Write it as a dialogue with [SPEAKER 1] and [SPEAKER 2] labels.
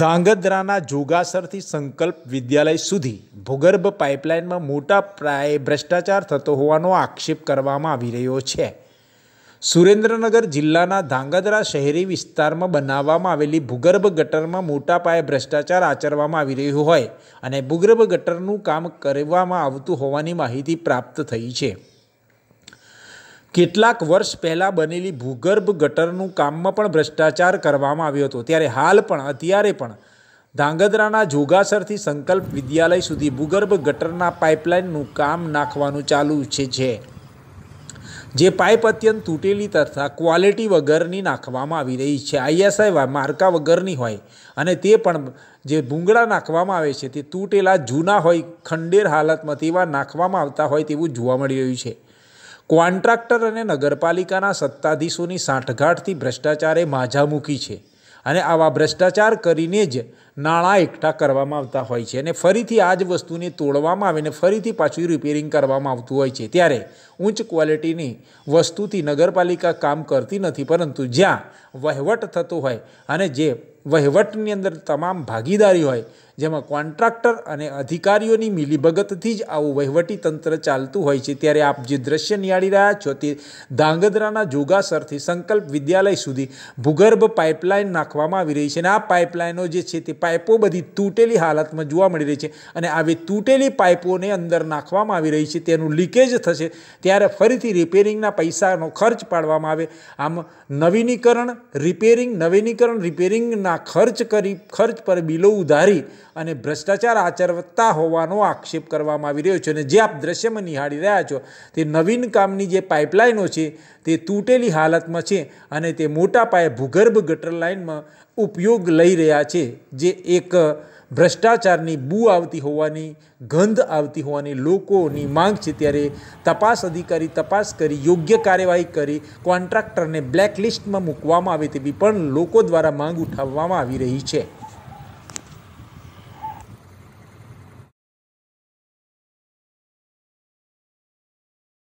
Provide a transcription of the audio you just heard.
[SPEAKER 1] ધાંગધ્રાના જોગાસરથી સંકલ્પ વિદ્યાલય સુધી ભૂગર્ભ પાઇપલાઇનમાં મોટા પ્રાયે ભ્રષ્ટાચાર થતો હોવાનો આક્ષેપ કરવામાં આવી રહ્યો છે સુરેન્દ્રનગર જિલ્લાના ધાંગધ્રા શહેરી વિસ્તારમાં બનાવવામાં આવેલી ભૂગર્ભ ગટરમાં મોટા પાયે ભ્રષ્ટાચાર આચરવામાં આવી રહ્યું હોય અને ભૂગર્ભ ગટરનું કામ કરવામાં આવતું હોવાની માહિતી પ્રાપ્ત થઈ છે કેટલાક વર્ષ પહેલાં બનેલી ભૂગર્ભ ગટરનું કામમાં પણ ભ્રષ્ટાચાર કરવામાં આવ્યો હતો ત્યારે હાલ પણ અત્યારે પણ ધાંગધ્રાના જોગાસરથી સંકલ્પ વિદ્યાલય સુધી ભૂગર્ભ ગટરના પાઇપલાઇનનું કામ નાખવાનું ચાલુ છે જે જે પાઇપ અત્યંત તૂટેલી તથા ક્વોલિટી વગરની નાખવામાં આવી રહી છે આઈએસઆઈ માર્કા વગરની હોય અને તે પણ જે ભૂંગળા નાખવામાં આવે છે તે તૂટેલા જૂના હોય ખંડેર હાલતમાં તેવા નાખવામાં આવતા હોય તેવું જોવા મળી રહ્યું છે કોન્ટ્રાક્ટર અને નગરપાલિકાના સત્તાધીશોની સાંઠગાંઠથી ભ્રષ્ટાચારે માઝા મૂકી છે અને આવા ભ્રષ્ટાચાર કરીને જ નાણાં એકઠા કરવામાં આવતા હોય છે અને ફરીથી આ જ વસ્તુને તોડવામાં આવે અને ફરીથી પાછું રિપેરિંગ કરવામાં આવતું હોય છે ત્યારે ઉચ્ચ ક્વોલિટીની વસ્તુથી નગરપાલિકા કામ કરતી નથી પરંતુ જ્યાં વહીવટ થતો હોય અને જે વહીવટની અંદર તમામ ભાગીદારી હોય જેમાં કોન્ટ્રાક્ટર અને અધિકારીઓની મિલીભગતથી જ આવું વહીવટી તંત્ર ચાલતું હોય છે ત્યારે આપ જે દ્રશ્ય નિહાળી રહ્યા છો તે ધાંગધ્રાના જોગાસરથી સંકલ્પ વિદ્યાલય સુધી ભૂગર્ભ પાઇપલાઇન નાખવામાં આવી રહી છે અને આ પાઇપલાઇનો જે છે તે પાઇપો બધી તૂટેલી હાલતમાં જોવા મળી રહી છે અને આવી તૂટેલી પાઇપોને અંદર નાખવામાં આવી રહી છે તેનું લીકેજ થશે ત્યારે ફરીથી રિપેરિંગના પૈસાનો ખર્ચ પાડવામાં આવે આમ નવીનીકરણ રિપેરિંગ નવીનીકરણ રિપેરિંગના ખર્ચ કરી ખર્ચ પર બિલો ઉધારી અને ભ્રષ્ટાચાર આચરતા હોવાનો આક્ષેપ કરવામાં આવી રહ્યો છે અને જે આપ દ્રશ્યમાં નિહાળી રહ્યા છો તે નવીન કામની જે પાઇપલાઇનો છે તે તૂટેલી હાલતમાં છે અને તે મોટા પાયે ભૂગર્ભ ગટર લાઇનમાં ઉપયોગ લઈ રહ્યા છે જે એક ભ્રષ્ટાચારની બૂ આવતી હોવાની ગંધ આવતી હોવાની લોકોની માંગ છે ત્યારે તપાસ અધિકારી તપાસ કરી યોગ્ય કાર્યવાહી કરી કોન્ટ્રાક્ટરને બ્લેકલિસ્ટમાં મૂકવામાં આવે તેવી પણ લોકો દ્વારા માંગ ઉઠાવવામાં આવી રહી છે